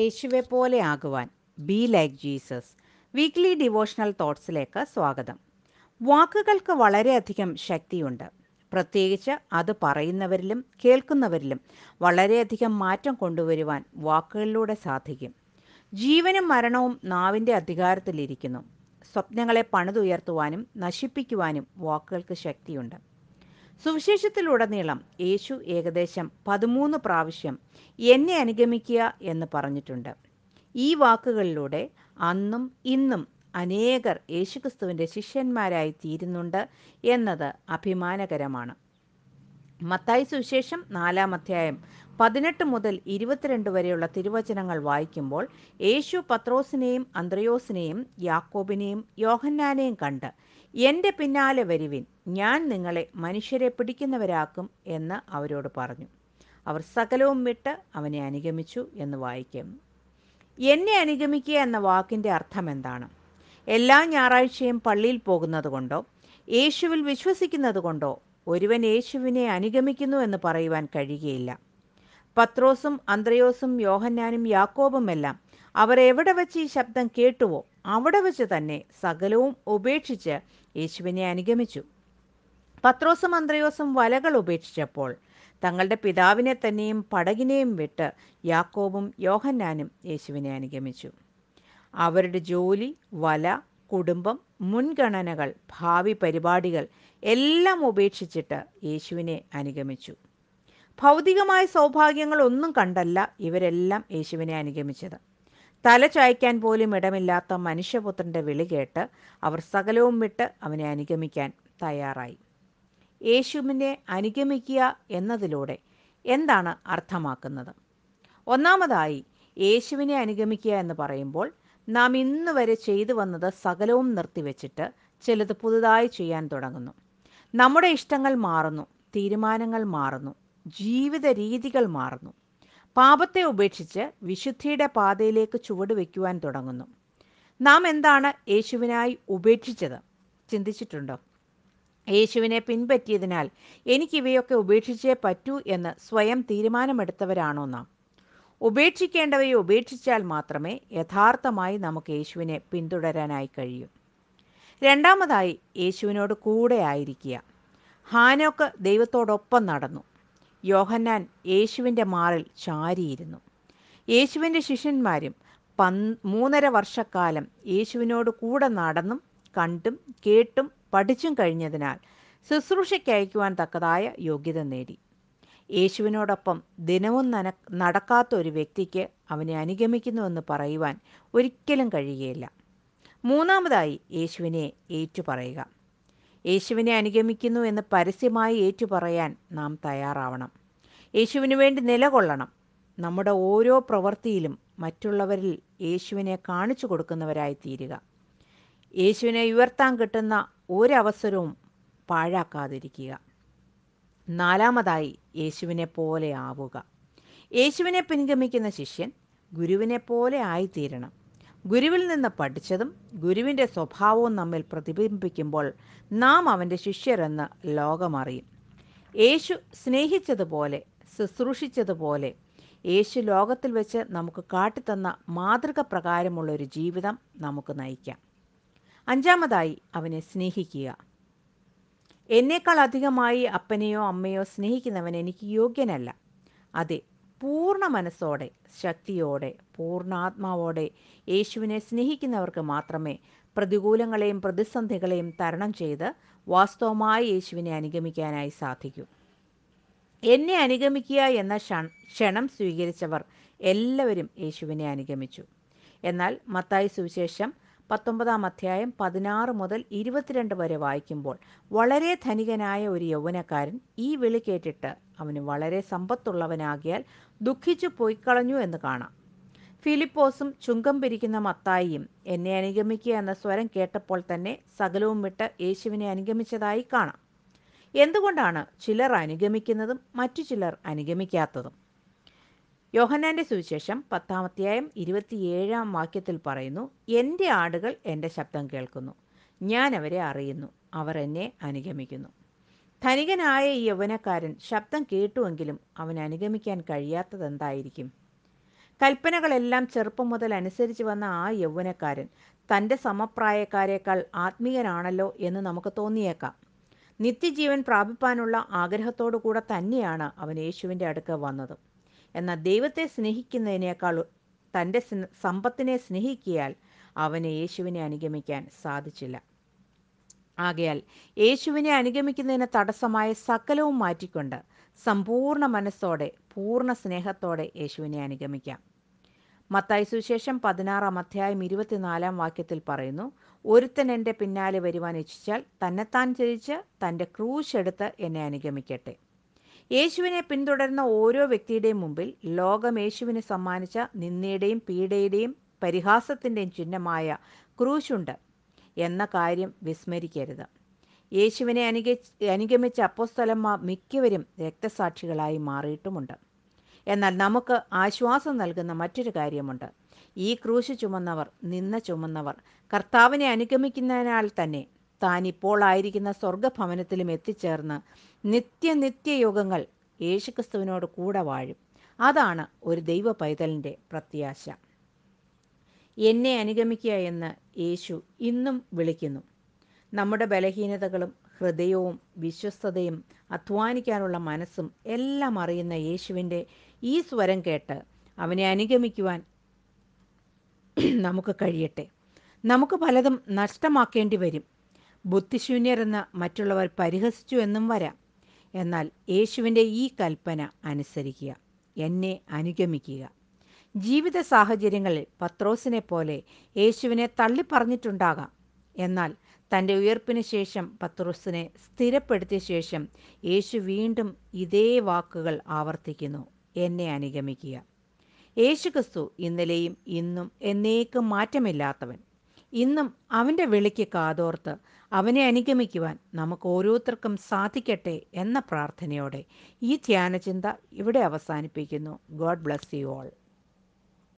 യേശുവെ പോലെ ആകുവാൻ be like Jesus weekly devotional തോട്ട്സിലേക്ക് സ്വാഗതം വാക്കുകൾക്ക് വളരെയധികം ശക്തിയുണ്ട് പ്രത്യേകിച്ച് അത് പറയുന്നവരിലും കേൾക്കുന്നവരിലും വളരെയധികം മാറ്റം കൊണ്ടുവരുവാൻ വാക്കുകളിലൂടെ സാധിക്കും ജീവനും മരണവും നാവിൻ്റെ അധികാരത്തിലിരിക്കുന്നു സ്വപ്നങ്ങളെ പണിതുയർത്തുവാനും നശിപ്പിക്കുവാനും വാക്കുകൾക്ക് ശക്തിയുണ്ട് സുവിശേഷത്തിലുടനീളം യേശു ഏകദേശം പതിമൂന്ന് പ്രാവശ്യം എന്നെ അനുഗമിക്കുക എന്ന് പറഞ്ഞിട്ടുണ്ട് ഈ വാക്കുകളിലൂടെ അന്നും ഇന്നും അനേകർ യേശുക്രിസ്തുവിൻ്റെ ശിഷ്യന്മാരായി തീരുന്നുണ്ട് എന്നത് അഭിമാനകരമാണ് മത്തായി സുവിശേഷം നാലാം അധ്യായം പതിനെട്ട് മുതൽ ഇരുപത്തിരണ്ട് വരെയുള്ള തിരുവചനങ്ങൾ വായിക്കുമ്പോൾ യേശു പത്രോസിനെയും അന്ത്രയോസിനെയും യാക്കോബിനെയും യോഹന്നാനെയും കണ്ട് എൻ്റെ പിന്നാലെ വരുവിൻ ഞാൻ നിങ്ങളെ മനുഷ്യരെ പിടിക്കുന്നവരാക്കും എന്ന് അവരോട് പറഞ്ഞു അവർ സകലവും വിട്ട് അവനെ അനുഗമിച്ചു എന്ന് വായിക്കും എന്നെ അനുഗമിക്കുക എന്ന വാക്കിൻ്റെ അർത്ഥം എന്താണ് എല്ലാ ഞായറാഴ്ചയും പള്ളിയിൽ പോകുന്നതുകൊണ്ടോ യേശുവിൽ വിശ്വസിക്കുന്നതുകൊണ്ടോ ഒരുവൻ യേശുവിനെ അനുഗമിക്കുന്നു എന്ന് പറയുവാൻ കഴിയുകയില്ല പത്രോസും അന്ത്രയോസും യോഹന്നാനും എല്ലാം അവർ എവിടെ വെച്ച് ഈ ശബ്ദം കേട്ടുവോ അവിടെ വെച്ച് തന്നെ സകലവും ഉപേക്ഷിച്ച് യേശുവിനെ അനുഗമിച്ചു പത്രോസും അന്ത്രയോസും വലകൾ ഉപേക്ഷിച്ചപ്പോൾ തങ്ങളുടെ പിതാവിനെ തന്നെയും പടകിനെയും വിട്ട് യാക്കോബും യോഹന്നാനും യേശുവിനെ അനുഗമിച്ചു അവരുടെ ജോലി വല കുടുംബം മുൻഗണനകൾ ഭാവി പരിപാടികൾ എല്ലാം ഉപേക്ഷിച്ചിട്ട് യേശുവിനെ അനുഗമിച്ചു ഭൗതികമായ സൗഭാഗ്യങ്ങൾ ഒന്നും കണ്ടല്ല ഇവരെല്ലാം യേശുവിനെ അനുഗമിച്ചത് തല ചായ്ക്കാൻ പോലും ഇടമില്ലാത്ത മനുഷ്യപുത്രൻ്റെ വിളി കേട്ട് അവർ സകലവും വിട്ട് അവനെ അനുഗമിക്കാൻ തയ്യാറായി യേശുവിനെ അനുഗമിക്കുക എന്നതിലൂടെ എന്താണ് അർത്ഥമാക്കുന്നത് ഒന്നാമതായി യേശുവിനെ അനുഗമിക്കുക എന്ന് പറയുമ്പോൾ നാം ഇന്ന് വരെ ചെയ്തു വന്നത് സകലവും നിർത്തിവെച്ചിട്ട് ചിലത് പുതുതായി ചെയ്യാൻ തുടങ്ങുന്നു നമ്മുടെ ഇഷ്ടങ്ങൾ മാറുന്നു തീരുമാനങ്ങൾ മാറുന്നു ജീവിത രീതികൾ മാറുന്നു പാപത്തെ ഉപേക്ഷിച്ച് വിശുദ്ധിയുടെ പാതയിലേക്ക് ചുവട് വയ്ക്കുവാൻ തുടങ്ങുന്നു നാം എന്താണ് യേശുവിനായി ഉപേക്ഷിച്ചത് ചിന്തിച്ചിട്ടുണ്ടോ യേശുവിനെ പിൻപറ്റിയതിനാൽ എനിക്കിവയൊക്കെ ഉപേക്ഷിച്ചേ പറ്റൂ എന്ന് സ്വയം തീരുമാനമെടുത്തവരാണോ നാം ഉപേക്ഷിക്കേണ്ടവയെ ഉപേക്ഷിച്ചാൽ മാത്രമേ യഥാർത്ഥമായി നമുക്ക് യേശുവിനെ പിന്തുടരാനായി കഴിയൂ രണ്ടാമതായി യേശുവിനോട് കൂടെ ആയിരിക്കുക ഹാനോക്ക് ദൈവത്തോടൊപ്പം നടന്നു യോഹന്നാൻ യേശുവിൻ്റെ മാറിൽ ചാരിയിരുന്നു യേശുവിൻ്റെ ശിഷ്യന്മാരും പന് മൂന്നര വർഷക്കാലം യേശുവിനോട് കൂടെ നടന്നും കണ്ടും കേട്ടും പഠിച്ചും കഴിഞ്ഞതിനാൽ ശുശ്രൂഷയ്ക്കയക്കുവാൻ തക്കതായ യോഗ്യത നേടി യേശുവിനോടൊപ്പം ദിനവും നന നടക്കാത്ത ഒരു വ്യക്തിക്ക് അവനെ അനുഗമിക്കുന്നുവെന്ന് പറയുവാൻ ഒരിക്കലും കഴിയുകയില്ല മൂന്നാമതായി യേശുവിനെ ഏറ്റുപറയുക യേശുവിനെ അനുഗമിക്കുന്നു എന്ന് പരസ്യമായി ഏറ്റുപറയാൻ നാം തയ്യാറാവണം യേശുവിനു വേണ്ടി നിലകൊള്ളണം നമ്മുടെ ഓരോ പ്രവൃത്തിയിലും മറ്റുള്ളവരിൽ യേശുവിനെ കാണിച്ചു കൊടുക്കുന്നവരായി തീരുക യേശുവിനെ ഉയർത്താൻ കിട്ടുന്ന ഒരവസരവും പാഴാക്കാതിരിക്കുക നാലാമതായി യേശുവിനെ പോലെ ആവുക യേശുവിനെ പിൻഗമിക്കുന്ന ശിഷ്യൻ ഗുരുവിനെ പോലെ ആയിത്തീരണം ഗുരുവിൽ നിന്ന് പഠിച്ചതും ഗുരുവിൻ്റെ സ്വഭാവവും നമ്മിൽ പ്രതിബിംബിക്കുമ്പോൾ നാം അവൻ്റെ ശിഷ്യരെന്ന് ലോകമറിയും യേശു സ്നേഹിച്ചതുപോലെ ശുശ്രൂഷിച്ചതുപോലെ യേശു ലോകത്തിൽ വെച്ച് നമുക്ക് കാട്ടിത്തന്ന മാതൃക പ്രകാരമുള്ളൊരു ഒരു ജീവിതം നമുക്ക് നയിക്കാം അഞ്ചാമതായി അവനെ സ്നേഹിക്കുക എന്നേക്കാൾ അധികമായി അപ്പനെയോ അമ്മയോ സ്നേഹിക്കുന്നവൻ എനിക്ക് യോഗ്യനല്ല അതെ പൂർണ്ണ മനസ്സോടെ ശക്തിയോടെ പൂർണ്ണാത്മാവോടെ യേശുവിനെ സ്നേഹിക്കുന്നവർക്ക് മാത്രമേ പ്രതികൂലങ്ങളെയും പ്രതിസന്ധികളെയും തരണം ചെയ്ത് വാസ്തവമായി യേശുവിനെ അനുഗമിക്കാനായി സാധിക്കൂ എന്നെ അനുഗമിക്കുക എന്ന ക്ഷണം സ്വീകരിച്ചവർ എല്ലാവരും യേശുവിനെ അനുഗമിച്ചു എന്നാൽ മത്തായി സുവിശേഷം പത്തൊമ്പതാം അധ്യായം പതിനാറ് മുതൽ ഇരുപത്തിരണ്ട് വരെ വായിക്കുമ്പോൾ വളരെ ധനികനായ ഒരു യൗവനക്കാരൻ ഈ വിളി കേട്ടിട്ട് അവന് വളരെ സമ്പത്തുള്ളവനാകിയാൽ ദുഃഖിച്ചു പോയിക്കളഞ്ഞു എന്ന് കാണാം ഫിലിപ്പോസും ചുങ്കം പിരിക്കുന്ന മത്തായിയും എന്നെ അനുഗമിക്കുക എന്ന സ്വരം കേട്ടപ്പോൾ തന്നെ സകലവും വിട്ട് യേശുവിനെ അനുഗമിച്ചതായി കാണാം എന്തുകൊണ്ടാണ് ചിലർ അനുഗമിക്കുന്നതും മറ്റു ചിലർ അനുഗമിക്കാത്തതും യോഹന്നാൻ്റെ സുവിശേഷം പത്താമത്തെയായും ഇരുപത്തിയേഴാം വാക്യത്തിൽ പറയുന്നു എൻ്റെ ആടുകൾ എൻ്റെ ശബ്ദം കേൾക്കുന്നു ഞാൻ അവരെ അറിയുന്നു അവർ എന്നെ അനുഗമിക്കുന്നു ധനികനായ ഈ യൗവനക്കാരൻ ശബ്ദം കേട്ടുവെങ്കിലും അവൻ അനുഗമിക്കാൻ എന്തായിരിക്കും കൽപ്പനകളെല്ലാം ചെറുപ്പം മുതൽ അനുസരിച്ച് വന്ന ആ യൗവനക്കാരൻ തൻ്റെ സമപ്രായക്കാരേക്കാൾ ആത്മീയനാണല്ലോ എന്ന് നമുക്ക് തോന്നിയേക്കാം നിത്യജീവൻ പ്രാപിപ്പാനുള്ള ആഗ്രഹത്തോടു കൂടെ തന്നെയാണ് അവൻ യേശുവിൻ്റെ അടുക്ക വന്നത് എന്നാൽ ദൈവത്തെ സ്നേഹിക്കുന്നതിനേക്കാൾ തൻ്റെ സമ്പത്തിനെ സ്നേഹിക്കിയാൽ അവന് യേശുവിനെ അനുഗമിക്കാൻ സാധിച്ചില്ല ആകയാൽ യേശുവിനെ അനുഗമിക്കുന്നതിന് തടസ്സമായ സകലവും മാറ്റിക്കൊണ്ട് സമ്പൂർണ്ണ മനസ്സോടെ പൂർണ്ണ സ്നേഹത്തോടെ യേശുവിനെ അനുഗമിക്കാം മത്തായി സുശേഷം പതിനാറാം അധ്യായം ഇരുപത്തിനാലാം വാക്യത്തിൽ പറയുന്നു ഒരുത്തൻ എൻ്റെ പിന്നാലെ വരുവാൻ ഇച്ഛിച്ചാൽ തന്നെത്താൻ ചരിച്ച് തൻ്റെ ക്രൂശെടുത്ത് എന്നെ അനുഗമിക്കട്ടെ യേശുവിനെ പിന്തുടരുന്ന ഓരോ വ്യക്തിയുടെയും മുമ്പിൽ ലോകം യേശുവിന് സമ്മാനിച്ച നിന്ദയുടെയും പീഡയുടെയും പരിഹാസത്തിൻ്റെയും ചിഹ്നമായ ക്രൂശുണ്ട് എന്ന കാര്യം വിസ്മരിക്കരുത് യേശുവിനെ അനുഗ അനുഗമിച്ച അപ്പോസ്തലന്മാർ മിക്കവരും രക്തസാക്ഷികളായി മാറിയിട്ടുമുണ്ട് എന്നാൽ നമുക്ക് ആശ്വാസം നൽകുന്ന മറ്റൊരു കാര്യമുണ്ട് ഈ ക്രൂശ് ചുമന്നവർ നിന്ന ചുമന്നവർ കർത്താവിനെ അനുഗമിക്കുന്നതിനാൽ തന്നെ താൻ ഇപ്പോൾ ആയിരിക്കുന്ന സ്വർഗഭവനത്തിലും എത്തിച്ചേർന്ന് നിത്യനിത്യയോഗങ്ങൾ യേശുക്രിസ്തുവിനോട് കൂടെ വാഴും അതാണ് ഒരു ദൈവ പൈതലിൻ്റെ പ്രത്യാശ എന്നെ അനുഗമിക്കുക എന്ന് യേശു ഇന്നും വിളിക്കുന്നു നമ്മുടെ ബലഹീനതകളും ഹൃദയവും വിശ്വസ്തതയും അധ്വാനിക്കാനുള്ള മനസ്സും എല്ലാം അറിയുന്ന യേശുവിൻ്റെ ഈ സ്വരം കേട്ട് അവനെ അനുഗമിക്കുവാൻ നമുക്ക് കഴിയട്ടെ നമുക്ക് പലതും നഷ്ടമാക്കേണ്ടി വരും ബുദ്ധിശൂന്യരെന്ന് മറ്റുള്ളവർ പരിഹസിച്ചു എന്നും വരാം എന്നാൽ യേശുവിൻ്റെ ഈ കൽപ്പന അനുസരിക്കുക എന്നെ അനുഗമിക്കുക ജീവിത സാഹചര്യങ്ങളിൽ പത്രോസിനെ പോലെ യേശുവിനെ തള്ളിപ്പറഞ്ഞിട്ടുണ്ടാകാം എന്നാൽ തൻ്റെ ഉയർപ്പിന് ശേഷം പത്രോസിനെ സ്ഥിരപ്പെടുത്തിയ ശേഷം യേശു വീണ്ടും ഇതേ വാക്കുകൾ ആവർത്തിക്കുന്നു എന്നെ അനുഗമിക്കുക യേശുക്രിസ്തു ഇന്നലെയും ഇന്നും എന്നേക്കും മാറ്റമില്ലാത്തവൻ ഇന്നും അവൻ്റെ വിളിക്ക് കാതോർത്ത് അവനെ അനുഗമിക്കുവാൻ നമുക്ക് ഓരോരുത്തർക്കും സാധിക്കട്ടെ എന്ന പ്രാർത്ഥനയോടെ ഈ ധ്യാനചിന്ത ഇവിടെ അവസാനിപ്പിക്കുന്നു ഗോഡ് ബ്ലസ് യു ഓൾ